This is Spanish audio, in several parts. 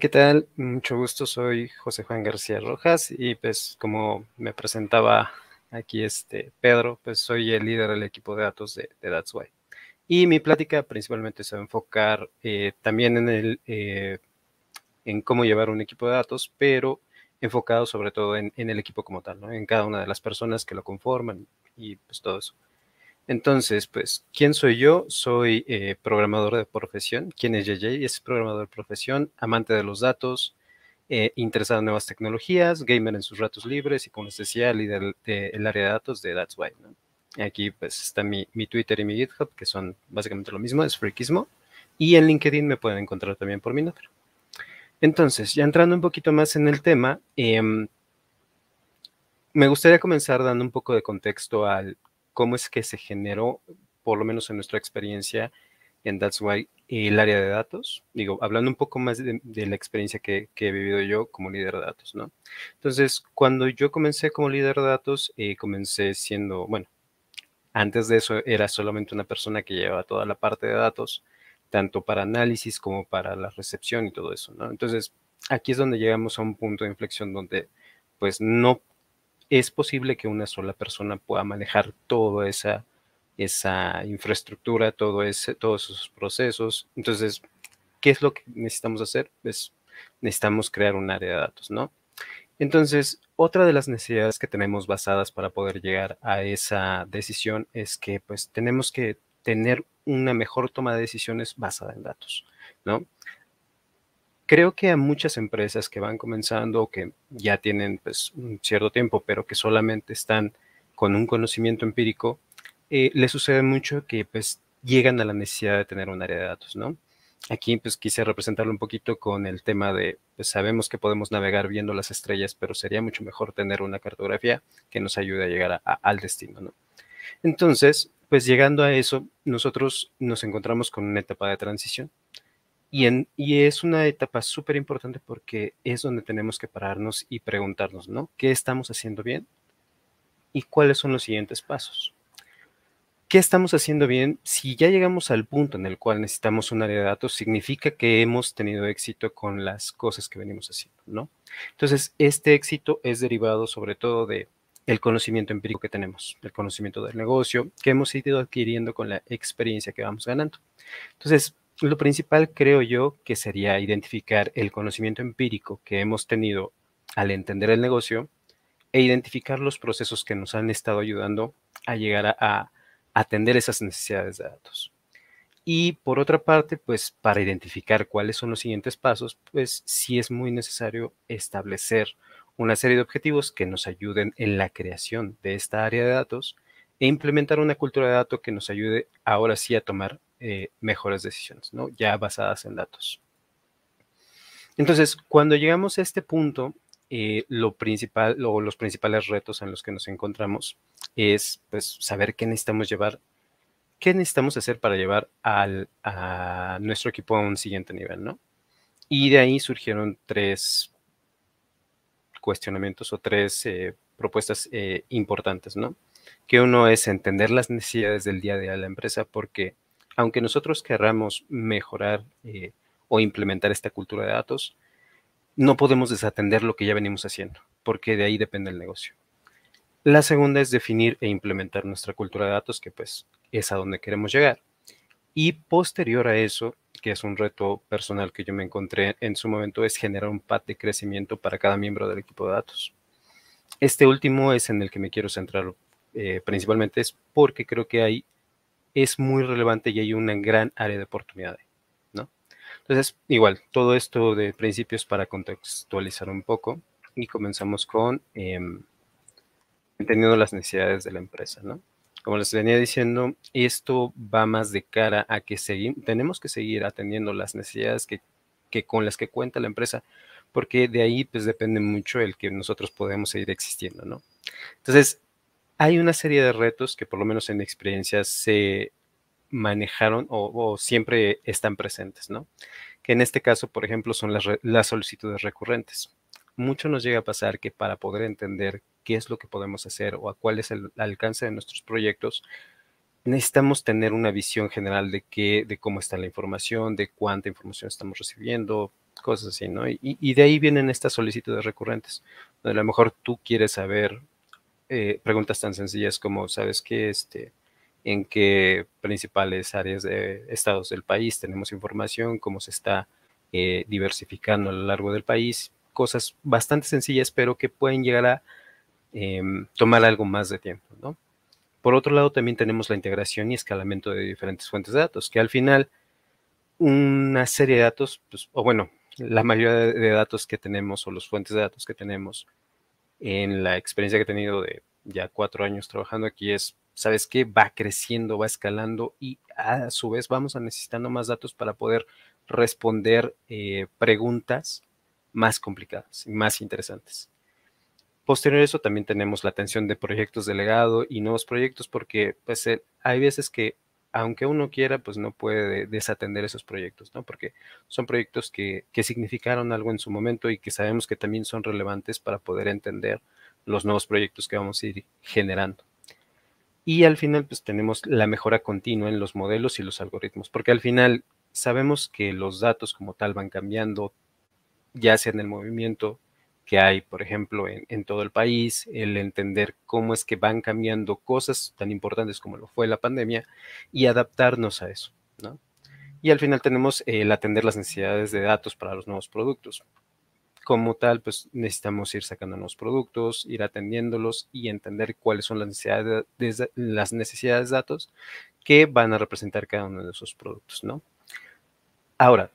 ¿qué tal? Mucho gusto, soy José Juan García Rojas y pues como me presentaba aquí este Pedro, pues soy el líder del equipo de datos de, de That's Why. Y mi plática principalmente se va a enfocar eh, también en, el, eh, en cómo llevar un equipo de datos, pero enfocado sobre todo en, el equipo como tal, en cada una de las personas que lo conforman y pues todo eso. Entonces, pues, ¿quién soy yo? Soy eh, programador de profesión. ¿Quién es JJ? Es programador de profesión, amante de los datos, eh, interesado en nuevas tecnologías, gamer en sus ratos libres y, como les decía, líder del área de datos de That's Why. Aquí, pues, está mi, Twitter y mi GitHub, que son básicamente lo mismo, es Freakismo. Y en LinkedIn me pueden encontrar también por mi nombre. Entonces, ya entrando un poquito más en el tema, em, me gustaría comenzar dando un poco de contexto al cómo es que se generó, por lo menos en nuestra experiencia en That's Why, el área de datos. Digo, hablando un poco más de, la experiencia que, he vivido yo como líder de datos, ¿no? Entonces, cuando yo comencé como líder de datos, eh, comencé siendo, bueno, antes de eso era solamente una persona que llevaba toda la parte de datos, tanto para análisis como para la recepción y todo eso, ¿no? Entonces, aquí es donde llegamos a un punto de inflexión donde pues no es posible que una sola persona pueda manejar toda esa, esa infraestructura, todo todos esos procesos. Entonces, ¿qué es lo que necesitamos hacer? necesitamos crear un área de datos, ¿no? Entonces, otra de las necesidades que tenemos basadas para poder llegar a esa decisión es que pues tenemos que tener una mejor toma de decisiones basada en datos, ¿no? creo que a muchas empresas que van comenzando o que ya tienen pues, un cierto tiempo, pero que solamente están con un conocimiento empírico, eh, les sucede mucho que pues llegan a la necesidad de tener un área de datos, ¿no? Aquí pues quise representarlo un poquito con el tema de, pues sabemos que podemos navegar viendo las estrellas, pero sería mucho mejor tener una cartografía que nos ayude a llegar al destino, ¿no? Entonces, pues llegando a eso, nosotros nos encontramos con una etapa de transición y, es una etapa súper importante porque es donde tenemos que pararnos y preguntarnos, ¿no? ¿Qué estamos haciendo bien? ¿Y cuáles son los siguientes pasos? ¿Qué estamos haciendo bien? Si ya llegamos al punto en el cual necesitamos un área de datos, significa que hemos tenido éxito con las cosas que venimos haciendo, ¿no? Entonces, este éxito es derivado sobre todo del conocimiento empírico que tenemos, el conocimiento del negocio que hemos ido adquiriendo con la experiencia que vamos ganando. Entonces, lo principal creo yo que sería identificar el conocimiento empírico que hemos tenido al entender el negocio e identificar los procesos que nos han estado ayudando a llegar a, atender esas necesidades de datos. Y por otra parte, pues para identificar cuáles son los siguientes pasos, pues sí es muy necesario establecer una serie de objetivos que nos ayuden en la creación de esta área de datos e implementar una cultura de datos que nos ayude ahora sí a tomar eh, mejores decisiones, ¿no? Ya basadas en datos. Entonces, cuando llegamos a este punto, eh, lo principal o los principales retos en los que nos encontramos es pues, saber qué necesitamos llevar, qué necesitamos hacer para llevar a nuestro equipo a un siguiente nivel, ¿no? Y de ahí surgieron tres cuestionamientos o tres eh, propuestas importantes, ¿no? Que uno es entender las necesidades del día a día de la empresa, porque aunque nosotros querramos mejorar eh, o implementar esta cultura de datos, no podemos desatender lo que ya venimos haciendo, porque de ahí depende el negocio. La segunda es definir e implementar nuestra cultura de datos, que pues es a donde queremos llegar. Y posterior a eso, que es un reto personal que yo me encontré en su momento, es generar un pad de crecimiento para cada miembro del equipo de datos. Este último es en el que me quiero centrar eh, principalmente, es porque creo que hay es muy relevante y hay una gran área de oportunidad. ¿no? Entonces, igual, todo esto de principios para contextualizar un poco y comenzamos con em, entendiendo las necesidades de la empresa. ¿no? Como les venía diciendo, esto va más de cara a que tenemos que seguir atendiendo las necesidades que, con las que cuenta la empresa, porque de ahí pues depende mucho el que nosotros podemos seguir existiendo, ¿no? Entonces, hay una serie de retos que por lo menos en experiencias experiencia se manejaron o, siempre están presentes, ¿no? Que en este caso, por ejemplo, son las, solicitudes recurrentes. Mucho nos llega a pasar que para poder entender qué es lo que podemos hacer o a cuál es el alcance de nuestros proyectos, necesitamos tener una visión general de qué, de cómo está la información, de cuánta información estamos recibiendo, cosas así, ¿no? Y, y de ahí vienen estas solicitudes recurrentes, donde a lo mejor tú quieres saber eh, preguntas tan sencillas como, ¿sabes qué? Este, ¿En qué principales áreas de estados del país tenemos información? ¿Cómo se está eh, diversificando a lo largo del país? Cosas bastante sencillas, pero que pueden llegar a em, tomar algo más de tiempo, ¿no? Por otro lado, también tenemos la integración y escalamiento de diferentes fuentes de datos, que al final una serie de datos, pues, o bueno, la mayoría de datos que tenemos o las fuentes de datos que tenemos en la experiencia que he tenido de ya cuatro años trabajando aquí es, ¿sabes qué? Va creciendo, va escalando y a su vez vamos a necesitando más datos para poder responder eh, preguntas más complicadas y más interesantes. Posterior a eso también tenemos la atención de proyectos delegado y nuevos proyectos porque pues, eh, hay veces que aunque uno quiera, pues no puede desatender esos proyectos, ¿no? Porque son proyectos que, significaron algo en su momento y que sabemos que también son relevantes para poder entender los nuevos proyectos que vamos a ir generando. Y al final, pues tenemos la mejora continua en los modelos y los algoritmos, porque al final sabemos que los datos como tal van cambiando, ya sea en el movimiento que hay, por ejemplo, en, todo el país, el entender cómo es que van cambiando cosas tan importantes como lo fue la pandemia y adaptarnos a eso. ¿no? Y al final tenemos el atender las necesidades de datos para los nuevos productos. Como tal, pues necesitamos ir sacando nuevos productos, ir atendiéndolos y entender cuáles son las necesidades de, las necesidades de datos que van a representar cada uno de esos productos, ¿no? Ahora,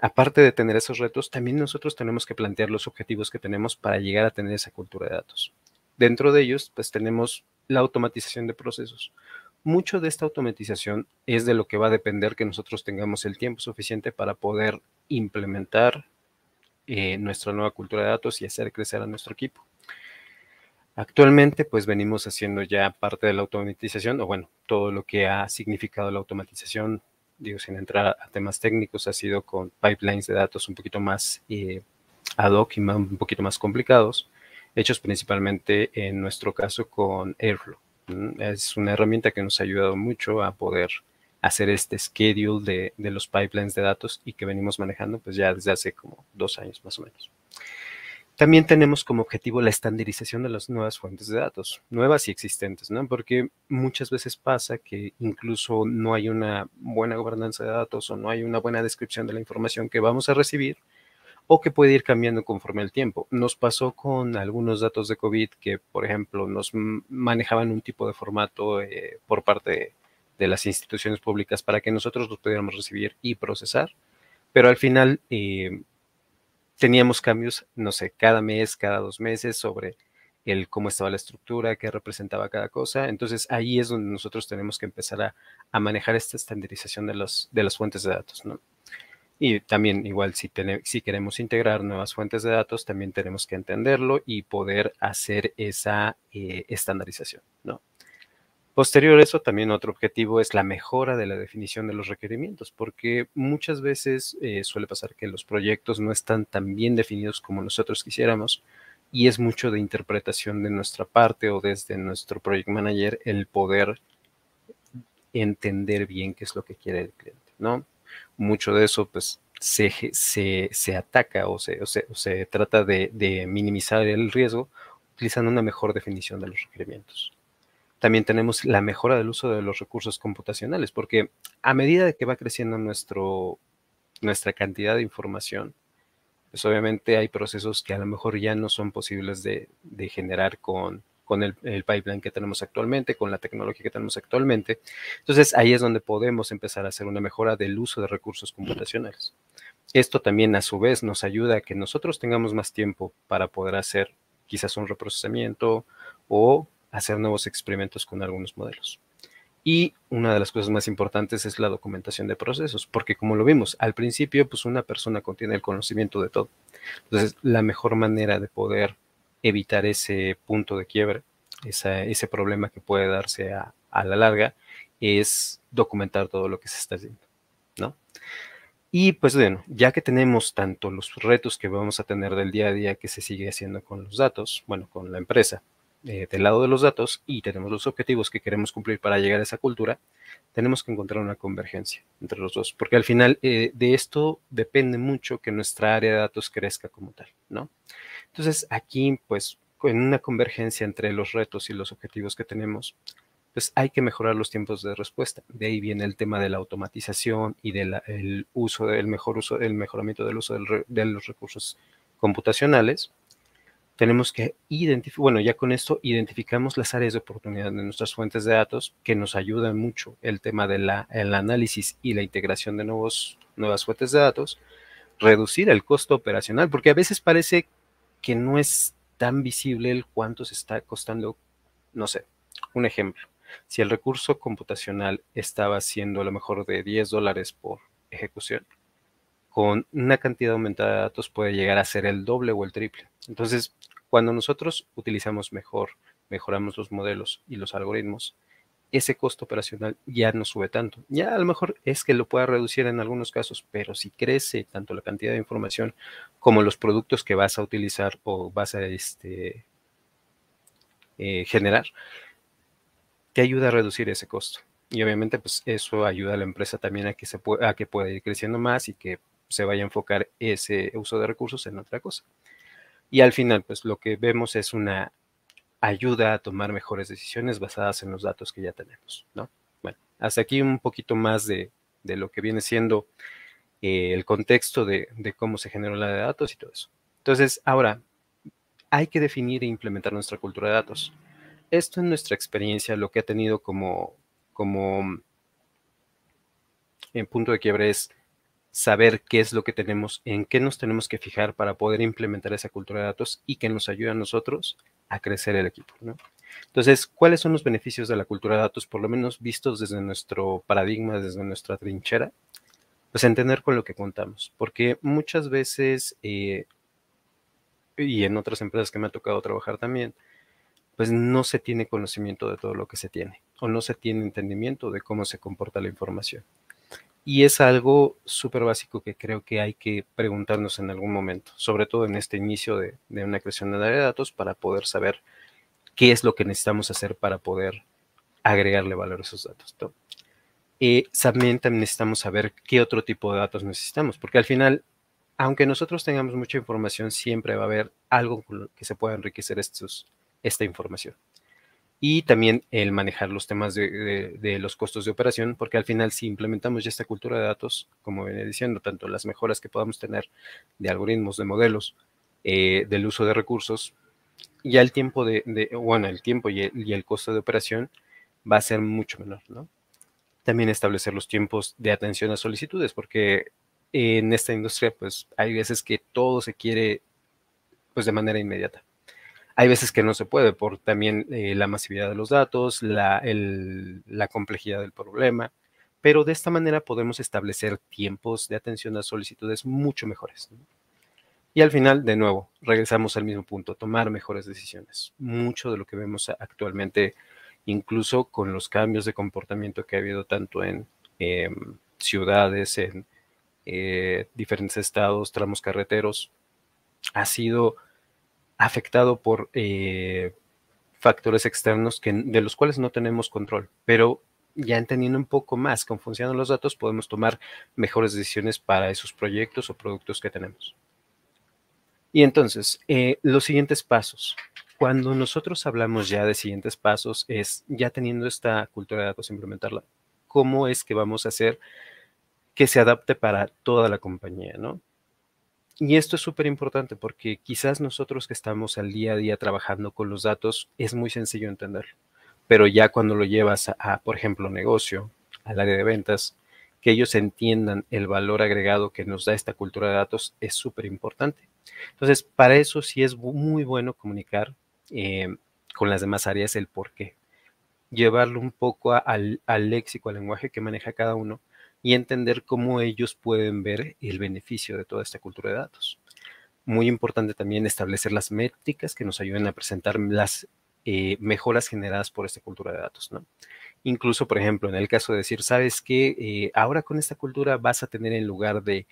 aparte de tener esos retos, también nosotros tenemos que plantear los objetivos que tenemos para llegar a tener esa cultura de datos. Dentro de ellos, pues tenemos la automatización de procesos. Mucho de esta automatización es de lo que va a depender que nosotros tengamos el tiempo suficiente para poder implementar eh, nuestra nueva cultura de datos y hacer crecer a nuestro equipo. Actualmente, pues venimos haciendo ya parte de la automatización, o bueno, todo lo que ha significado la automatización digo, sin entrar a temas técnicos, ha sido con pipelines de datos un poquito más eh, ad hoc y un poquito más complicados, hechos principalmente en nuestro caso con Airflow. Es una herramienta que nos ha ayudado mucho a poder hacer este schedule de, de los pipelines de datos y que venimos manejando pues ya desde hace como dos años más o menos. También tenemos como objetivo la estandarización de las nuevas fuentes de datos, nuevas y existentes, ¿no? Porque muchas veces pasa que incluso no hay una buena gobernanza de datos o no hay una buena descripción de la información que vamos a recibir o que puede ir cambiando conforme el tiempo. Nos pasó con algunos datos de COVID que, por ejemplo, nos manejaban un tipo de formato eh, por parte de, las instituciones públicas para que nosotros los pudiéramos recibir y procesar, pero al final... Eh, teníamos cambios, no sé, cada mes, cada dos meses sobre el cómo estaba la estructura, qué representaba cada cosa. Entonces ahí es donde nosotros tenemos que empezar a, manejar esta estandarización de, los, de las fuentes de datos, ¿no? Y también igual si, si queremos integrar nuevas fuentes de datos, también tenemos que entenderlo y poder hacer esa eh, estandarización, ¿no? Posterior a eso, también otro objetivo es la mejora de la definición de los requerimientos, porque muchas veces eh, suele pasar que los proyectos no están tan bien definidos como nosotros quisiéramos y es mucho de interpretación de nuestra parte o desde nuestro project manager el poder entender bien qué es lo que quiere el cliente, ¿no? Mucho de eso, pues, se, se, ataca o se, trata de minimizar el riesgo utilizando una mejor definición de los requerimientos también tenemos la mejora del uso de los recursos computacionales, porque a medida de que va creciendo nuestro, nuestra cantidad de información, pues obviamente hay procesos que a lo mejor ya no son posibles de, de generar con, con el, el, pipeline que tenemos actualmente, con la tecnología que tenemos actualmente. Entonces ahí es donde podemos empezar a hacer una mejora del uso de recursos computacionales. Esto también a su vez nos ayuda a que nosotros tengamos más tiempo para poder hacer quizás un reprocesamiento o hacer nuevos experimentos con algunos modelos. Y una de las cosas más importantes es la documentación de procesos, porque como lo vimos al principio, pues una persona contiene el conocimiento de todo. Entonces, la mejor manera de poder evitar ese punto de quiebre, ese problema que puede darse a, a, la larga, es documentar todo lo que se está haciendo, ¿no? Y pues bueno, ya que tenemos tanto los retos que vamos a tener del día a día que se sigue haciendo con los datos, bueno, con la empresa, eh, del lado de los datos y tenemos los objetivos que queremos cumplir para llegar a esa cultura, tenemos que encontrar una convergencia entre los dos, porque al final eh, de esto depende mucho que nuestra área de datos crezca como tal, ¿no? Entonces aquí, pues, en una convergencia entre los retos y los objetivos que tenemos, pues hay que mejorar los tiempos de respuesta. De ahí viene el tema de la automatización y del uso, del mejor uso, el mejoramiento del uso de los recursos computacionales tenemos que identificar, bueno, ya con esto identificamos las áreas de oportunidad de nuestras fuentes de datos que nos ayudan mucho el tema del análisis y la integración de nuevos, nuevas fuentes de datos, reducir el costo operacional, porque a veces parece que no es tan visible el cuánto se está costando, no sé, un ejemplo, si el recurso computacional estaba siendo a lo mejor de 10 dólares por ejecución, con una cantidad aumentada de datos puede llegar a ser el doble o el triple. Entonces, cuando nosotros utilizamos mejor, mejoramos los modelos y los algoritmos, ese costo operacional ya no sube tanto. Ya a lo mejor es que lo pueda reducir en algunos casos, pero si crece tanto la cantidad de información como los productos que vas a utilizar o vas a este, eh, generar, te ayuda a reducir ese costo. Y obviamente pues eso ayuda a la empresa también a que, se a que pueda ir creciendo más y que se vaya a enfocar ese uso de recursos en otra cosa. Y al final, pues lo que vemos es una ayuda a tomar mejores decisiones basadas en los datos que ya tenemos, ¿no? Bueno, hasta aquí un poquito más de, de lo que viene siendo eh, el contexto de, de cómo se generó la de datos y todo eso. Entonces, ahora, hay que definir e implementar nuestra cultura de datos. Esto en nuestra experiencia lo que ha tenido como, como mm, en punto de quiebre es saber qué es lo que tenemos, en qué nos tenemos que fijar para poder implementar esa cultura de datos y que nos ayude a nosotros a crecer el equipo. ¿no? Entonces, ¿cuáles son los beneficios de la cultura de datos, por lo menos vistos desde nuestro paradigma, desde nuestra trinchera? Pues entender con lo que contamos, porque muchas veces, eh, y en otras empresas que me ha tocado trabajar también, pues no se tiene conocimiento de todo lo que se tiene, o no se tiene entendimiento de cómo se comporta la información. Y es algo súper básico que creo que hay que preguntarnos en algún momento, sobre todo en este inicio de, una creación de área de datos, para poder saber qué es lo que necesitamos hacer para poder agregarle valor a esos datos. Eh, también, necesitamos saber qué otro tipo de datos necesitamos, porque al final, aunque nosotros tengamos mucha información, siempre va a haber algo que se pueda enriquecer esta información y también el manejar los temas de, los costos de operación, porque al final si implementamos ya esta cultura de datos, como venía diciendo, tanto las mejoras que podamos tener de algoritmos, de modelos, eh, del uso de recursos, ya el tiempo de, bueno, el tiempo y el, costo de operación va a ser mucho menor, También establecer los tiempos de atención a solicitudes, porque en esta industria, pues hay veces que todo se quiere, pues de manera inmediata. Hay veces que no se puede por también eh, la masividad de los datos, la, complejidad del problema, pero de esta manera podemos establecer tiempos de atención a solicitudes mucho mejores. Y al final, de nuevo, regresamos al mismo punto, tomar mejores decisiones. Mucho de lo que vemos actualmente, incluso con los cambios de comportamiento que ha habido tanto en em, ciudades, en eh, diferentes estados, tramos carreteros, ha sido afectado por eh, factores externos que, de los cuales no tenemos control, pero ya entendiendo un poco más cómo funcionan los datos, podemos tomar mejores decisiones para esos proyectos o productos que tenemos. Y entonces, eh, los siguientes pasos. Cuando nosotros hablamos ya de siguientes pasos, es ya teniendo esta cultura de datos, implementarla. ¿Cómo es que vamos a hacer que se adapte para toda la compañía, no? Y esto es súper importante porque quizás nosotros que estamos al día a día trabajando con los datos es muy sencillo entenderlo, pero ya cuando lo llevas a, por ejemplo, negocio, al área de ventas, que ellos entiendan el valor agregado que nos da esta cultura de datos es súper importante. Entonces, para eso sí es muy bueno comunicar eh, con las demás áreas el por qué. Llevarlo un poco al léxico, al lenguaje que maneja cada uno y entender cómo ellos pueden ver el beneficio de toda esta cultura de datos. Muy importante también establecer las métricas que nos ayuden a presentar las eh, mejoras generadas por esta cultura de datos, ¿no? Incluso, por ejemplo, en el caso de decir, sabes que eh, ahora con esta cultura vas a tener en lugar de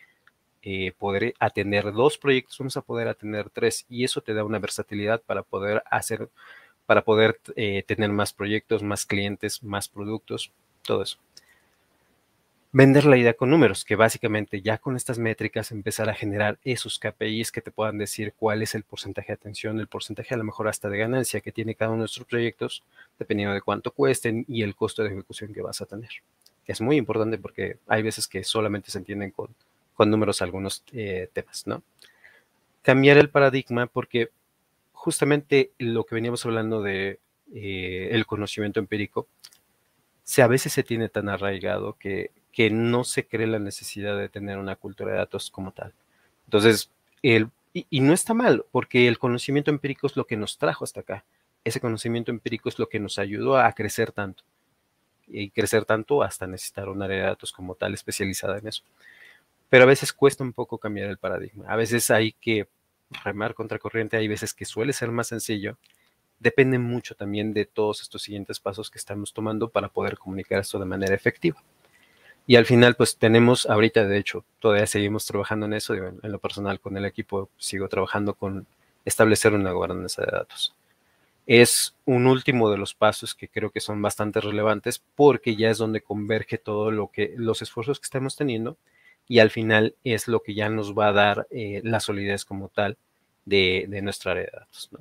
eh, poder atender dos proyectos, vamos a poder atender tres, y eso te da una versatilidad para poder hacer, para poder tener más proyectos, más clientes, más productos, todo eso vender la idea con números, que básicamente ya con estas métricas empezar a generar esos KPIs que te puedan decir cuál es el porcentaje de atención, el porcentaje a lo mejor hasta de ganancia que tiene cada uno de nuestros proyectos, dependiendo de cuánto cuesten y el costo de ejecución que vas a tener. Es muy importante porque hay veces que solamente se entienden con, con números algunos eh, temas, ¿no? Cambiar el paradigma porque justamente lo que veníamos hablando de eh, el conocimiento empírico, se, a veces se tiene tan arraigado que, que no se cree la necesidad de tener una cultura de datos como tal. Entonces, el, y, no está mal, porque el conocimiento empírico es lo que nos trajo hasta acá. Ese conocimiento empírico es lo que nos ayudó a crecer tanto. Y crecer tanto hasta necesitar un área de datos como tal especializada en eso. Pero a veces cuesta un poco cambiar el paradigma. A veces hay que remar contracorriente, hay veces que suele ser más sencillo. Depende mucho también de todos estos siguientes pasos que estamos tomando para poder comunicar esto de manera efectiva. Y al final, pues tenemos, ahorita de hecho, todavía seguimos trabajando en eso, en, lo personal con el equipo sigo trabajando con establecer una gobernanza de datos. Es un último de los pasos que creo que son bastante relevantes porque ya es donde converge todo lo que, los esfuerzos que estamos teniendo y al final es lo que ya nos va a dar eh, la solidez como tal de, de nuestra área de datos. ¿no?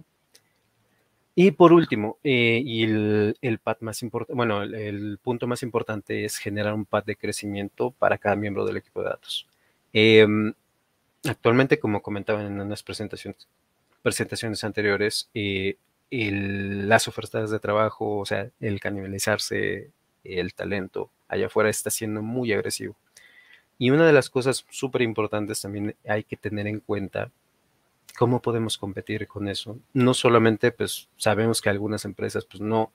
Y por último, eh, y el, más bueno, el, punto más importante es generar un pad de crecimiento para cada miembro del equipo de datos. Em, actualmente, como comentaban en unas presentaciones, presentaciones anteriores, eh, las ofertas de trabajo, o sea, el canibalizarse, el talento allá afuera está siendo muy agresivo. Y una de las cosas súper importantes también hay que tener en cuenta ¿Cómo podemos competir con eso? No solamente, pues sabemos que algunas empresas pues no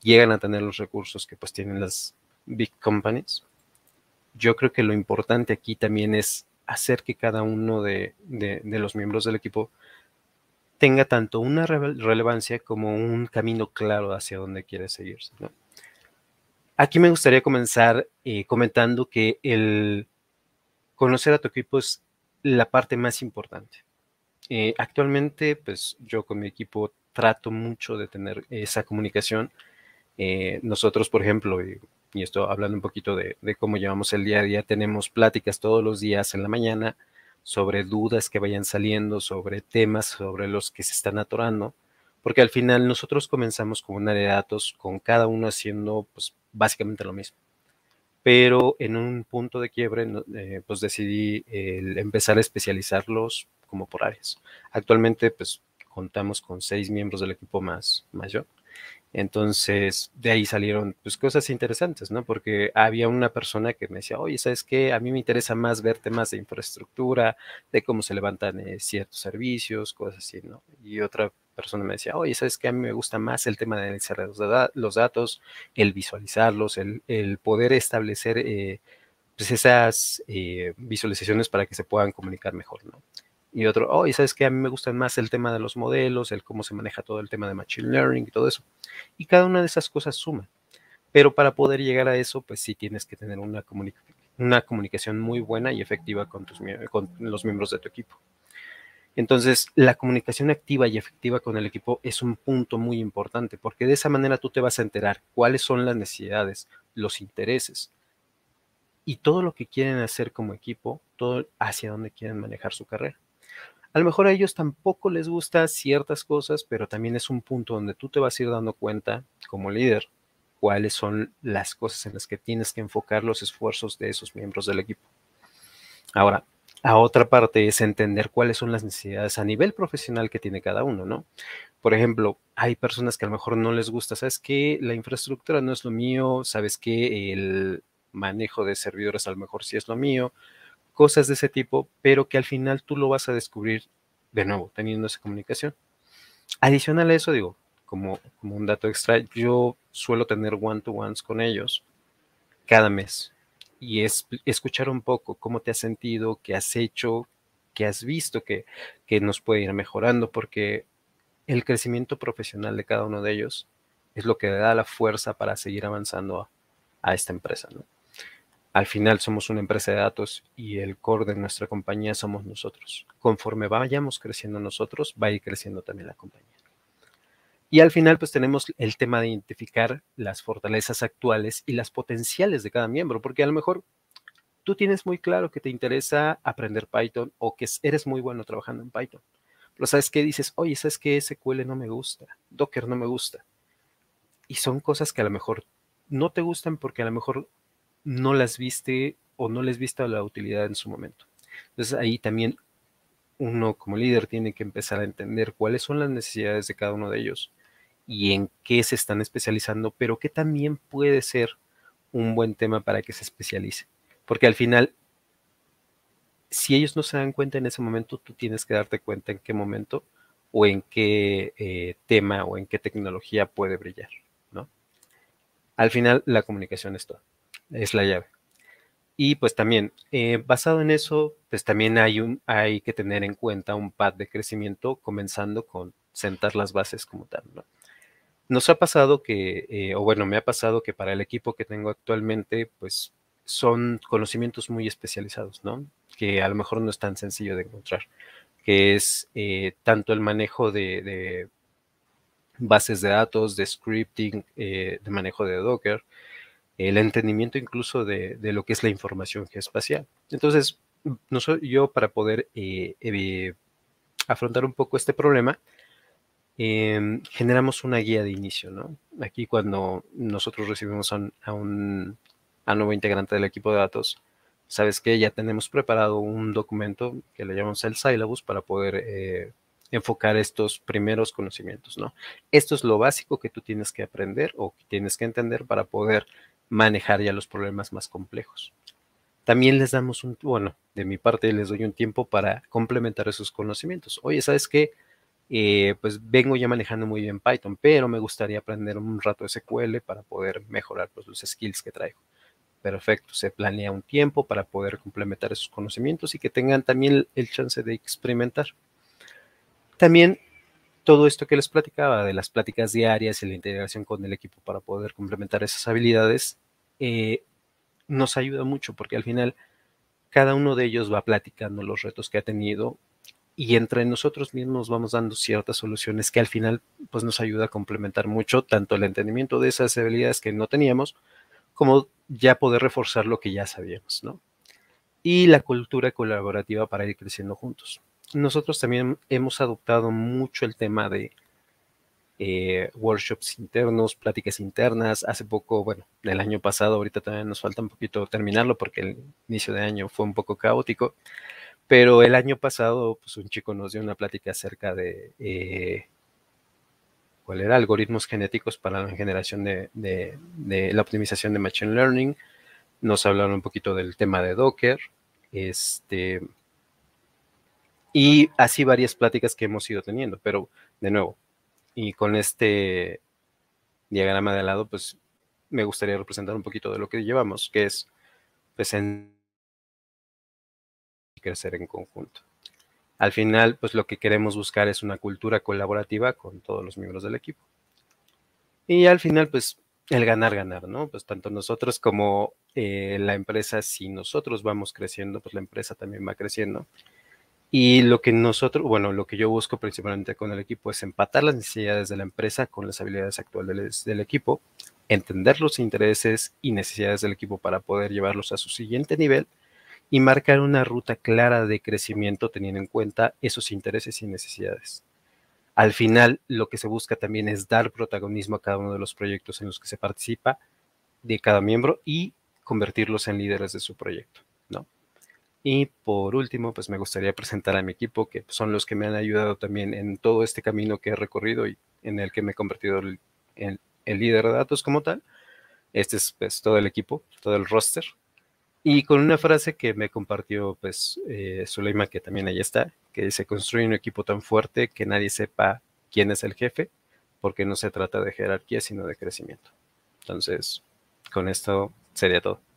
llegan a tener los recursos que pues tienen las big companies. Yo creo que lo importante aquí también es hacer que cada uno de, de, los miembros del equipo tenga tanto una relevancia como un camino claro hacia dónde quiere seguirse. Aquí me gustaría comenzar eh, comentando que el conocer a tu equipo es la parte más importante. Eh, actualmente, pues yo con mi equipo trato mucho de tener esa comunicación. Eh, nosotros, por ejemplo, y, esto hablando un poquito de, cómo llevamos el día a día, tenemos pláticas todos los días en la mañana sobre dudas que vayan saliendo, sobre temas, sobre los que se están atorando, porque al final nosotros comenzamos con una área de datos, con cada uno haciendo pues, básicamente lo mismo. Pero en un punto de quiebre, eh, pues decidí empezar a especializarlos como por áreas. Actualmente, pues contamos con seis miembros del equipo más, mayor. Entonces, de ahí salieron pues, cosas interesantes, ¿no? Porque había una persona que me decía, oye, ¿sabes qué? A mí me interesa más ver temas de infraestructura, de cómo se levantan eh, ciertos servicios, cosas así, ¿no? Y otra persona me decía, oye, ¿sabes qué? A mí me gusta más el tema de analizar los, datos, el visualizarlos, el, poder establecer eh, pues esas eh, visualizaciones para que se puedan comunicar mejor, ¿no? y otro, oh, y sabes que a mí me gustan más el tema de los modelos, el cómo se maneja todo el tema de Machine Learning y todo eso. Y cada una de esas cosas suma. Pero para poder llegar a eso, pues sí tienes que tener una, una comunicación muy buena y efectiva con, tus, con los miembros de tu equipo. Entonces, la comunicación activa y efectiva con el equipo es un punto muy importante, porque de esa manera tú te vas a enterar cuáles son las necesidades, los intereses y todo lo que quieren hacer como equipo, todo hacia dónde quieren manejar su carrera. A lo mejor a ellos tampoco les gusta ciertas cosas, pero también es un punto donde tú te vas a ir dando cuenta como líder cuáles son las cosas en las que tienes que enfocar los esfuerzos de esos miembros del equipo. Ahora, a otra parte es entender cuáles son las necesidades a nivel profesional que tiene cada uno, ¿no? Por ejemplo, hay personas que a lo mejor no les gusta, ¿sabes que La infraestructura no es lo mío, ¿sabes que El manejo de servidores a lo mejor sí es lo mío, cosas de ese tipo, pero que al final tú lo vas a descubrir de nuevo, teniendo esa comunicación. Adicional a eso, digo, como, como un dato extra, yo suelo tener one-to-ones con ellos cada mes y es, escuchar un poco cómo te has sentido, qué has hecho, qué has visto, que, que nos puede ir mejorando, porque el crecimiento profesional de cada uno de ellos es lo que le da la fuerza para seguir avanzando a esta empresa. ¿no? Al final somos una empresa de datos y el core de nuestra compañía somos nosotros. Conforme vayamos creciendo nosotros, va a ir creciendo también la compañía. Y al final, pues tenemos el tema de identificar las fortalezas actuales y las potenciales de cada miembro, porque a lo mejor tú tienes muy claro que te interesa aprender Python o que eres muy bueno trabajando en Python. Pero sabes que dices, oye, sabes que SQL no me gusta, Docker no me gusta. Y son cosas que a lo mejor no te gustan porque a lo mejor no las viste o no les viste la utilidad en su momento. Entonces ahí también uno como líder tiene que empezar a entender cuáles son las necesidades de cada uno de ellos y en qué se están especializando, pero qué también puede ser un buen tema para que se especialice. Porque al final, si ellos no se dan cuenta en ese momento, tú tienes que darte cuenta en qué momento o en qué eh, tema o en qué tecnología puede brillar, ¿no? Al final, la comunicación es todo es la llave. Y pues también, eh, basado en eso, pues también hay, un, hay que tener en cuenta un pad de crecimiento comenzando con sentar las bases como tal. ¿no? Nos ha pasado que, eh, o bueno, me ha pasado que para el equipo que tengo actualmente, pues son conocimientos muy especializados, ¿no? Que a lo mejor no es tan sencillo de encontrar, que es eh, tanto el manejo de, bases de datos, de scripting, de manejo de Docker, el entendimiento incluso de, lo que es la información geoespacial. Entonces, no yo para poder eh, eh, afrontar un poco este problema, em, generamos una guía de inicio, ¿no? Aquí cuando nosotros recibimos a un, a nuevo integrante del equipo de datos, sabes que ya tenemos preparado un documento que le llamamos el syllabus para poder eh, enfocar estos primeros conocimientos, ¿no? Esto es lo básico que tú tienes que aprender o que tienes que entender para poder manejar ya los problemas más complejos. También les damos un, bueno, de mi parte les doy un tiempo para complementar esos conocimientos. Oye, ¿sabes qué? Eh, pues vengo ya manejando muy bien Python, pero me gustaría aprender un rato SQL para poder mejorar pues, los skills que traigo. Perfecto, se planea un tiempo para poder complementar esos conocimientos y que tengan también el chance de experimentar. También todo esto que les platicaba de las pláticas diarias y la integración con el equipo para poder complementar esas habilidades, eh, nos ayuda mucho porque al final cada uno de ellos va platicando los retos que ha tenido y entre nosotros mismos vamos dando ciertas soluciones que al final pues nos ayuda a complementar mucho tanto el entendimiento de esas habilidades que no teníamos como ya poder reforzar lo que ya sabíamos, ¿no? Y la cultura colaborativa para ir creciendo juntos nosotros también hemos adoptado mucho el tema de eh, workshops internos, pláticas internas. Hace poco, bueno, el año pasado, ahorita también nos falta un poquito terminarlo porque el inicio de año fue un poco caótico, pero el año pasado, pues un chico nos dio una plática acerca de... Eh, ¿Cuál era? Algoritmos genéticos para la generación de, de la optimización de Machine Learning. Nos hablaron un poquito del tema de Docker. Este, y así varias pláticas que hemos ido teniendo, pero de nuevo, y con este diagrama de lado, pues me gustaría representar un poquito de lo que llevamos, que es pues crecer en conjunto. Al final, pues lo que queremos buscar es una cultura colaborativa con todos los miembros del equipo. Y al final, pues el ganar, ganar, ¿no? Pues tanto nosotros como eh, la empresa, si nosotros vamos creciendo, pues la empresa también va creciendo. Y lo que nosotros, bueno, lo que yo busco principalmente con el equipo es empatar las necesidades de la empresa con las habilidades actuales del equipo, entender los intereses y necesidades del equipo para poder llevarlos a su siguiente nivel y marcar una ruta clara de crecimiento teniendo en cuenta esos intereses y necesidades. Al final, lo que se busca también es dar protagonismo a cada uno de los proyectos en los que se participa de cada miembro y convertirlos en líderes de su proyecto. Y por último, pues me gustaría presentar a mi equipo, que son los que me han ayudado también en todo este camino que he recorrido y en el que me he convertido en el, líder de datos como tal. Este es pues, todo el equipo, todo el roster. Y con una frase que me compartió pues eh, que también ahí está, que dice, construye un equipo tan fuerte que nadie sepa quién es el jefe, porque no se trata de jerarquía, sino de crecimiento. Entonces, con esto sería todo.